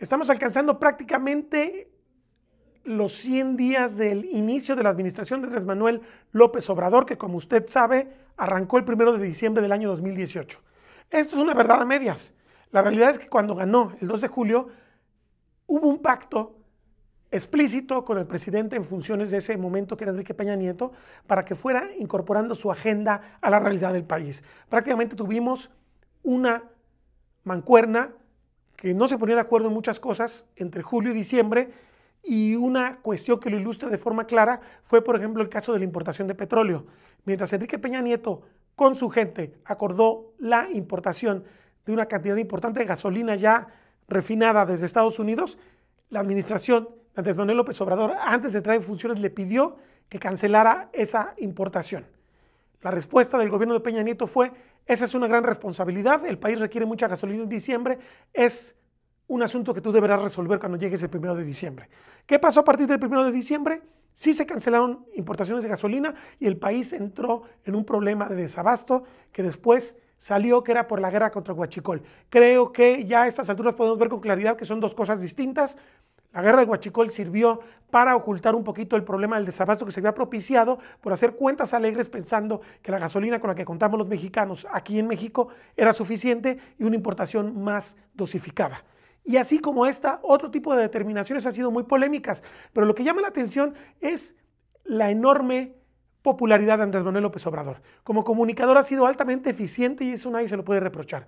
Estamos alcanzando prácticamente los 100 días del inicio de la administración de Andrés Manuel López Obrador, que como usted sabe, arrancó el primero de diciembre del año 2018. Esto es una verdad a medias. La realidad es que cuando ganó el 2 de julio, hubo un pacto explícito con el presidente en funciones de ese momento, que era Enrique Peña Nieto, para que fuera incorporando su agenda a la realidad del país. Prácticamente tuvimos una mancuerna que no se ponía de acuerdo en muchas cosas entre julio y diciembre, y una cuestión que lo ilustra de forma clara fue, por ejemplo, el caso de la importación de petróleo. Mientras Enrique Peña Nieto, con su gente, acordó la importación de una cantidad importante de gasolina ya refinada desde Estados Unidos, la administración de Andrés Manuel López Obrador, antes de entrar en funciones, le pidió que cancelara esa importación. La respuesta del gobierno de Peña Nieto fue esa es una gran responsabilidad. El país requiere mucha gasolina en diciembre. Es un asunto que tú deberás resolver cuando llegues el primero de diciembre. ¿Qué pasó a partir del primero de diciembre? Sí se cancelaron importaciones de gasolina y el país entró en un problema de desabasto que después salió que era por la guerra contra Huachicol. Creo que ya a estas alturas podemos ver con claridad que son dos cosas distintas. La guerra de Huachicol sirvió para ocultar un poquito el problema del desabasto que se había propiciado por hacer cuentas alegres pensando que la gasolina con la que contamos los mexicanos aquí en México era suficiente y una importación más dosificada. Y así como esta, otro tipo de determinaciones han sido muy polémicas, pero lo que llama la atención es la enorme popularidad de Andrés Manuel López Obrador. Como comunicador ha sido altamente eficiente y eso nadie se lo puede reprochar.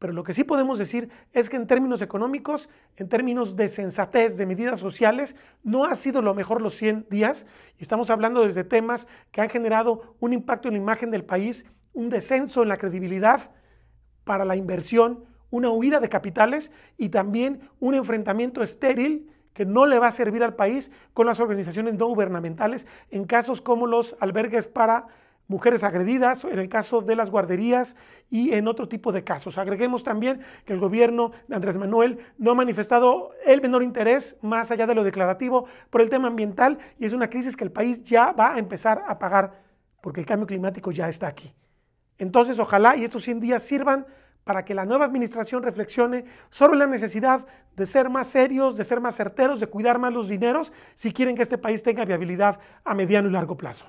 Pero lo que sí podemos decir es que en términos económicos, en términos de sensatez, de medidas sociales, no ha sido lo mejor los 100 días. Y estamos hablando desde temas que han generado un impacto en la imagen del país, un descenso en la credibilidad para la inversión, una huida de capitales y también un enfrentamiento estéril que no le va a servir al país con las organizaciones no gubernamentales en casos como los albergues para mujeres agredidas, en el caso de las guarderías y en otro tipo de casos. Agreguemos también que el gobierno de Andrés Manuel no ha manifestado el menor interés, más allá de lo declarativo, por el tema ambiental y es una crisis que el país ya va a empezar a pagar porque el cambio climático ya está aquí. Entonces, ojalá y estos 100 días sirvan para que la nueva administración reflexione sobre la necesidad de ser más serios, de ser más certeros, de cuidar más los dineros si quieren que este país tenga viabilidad a mediano y largo plazo.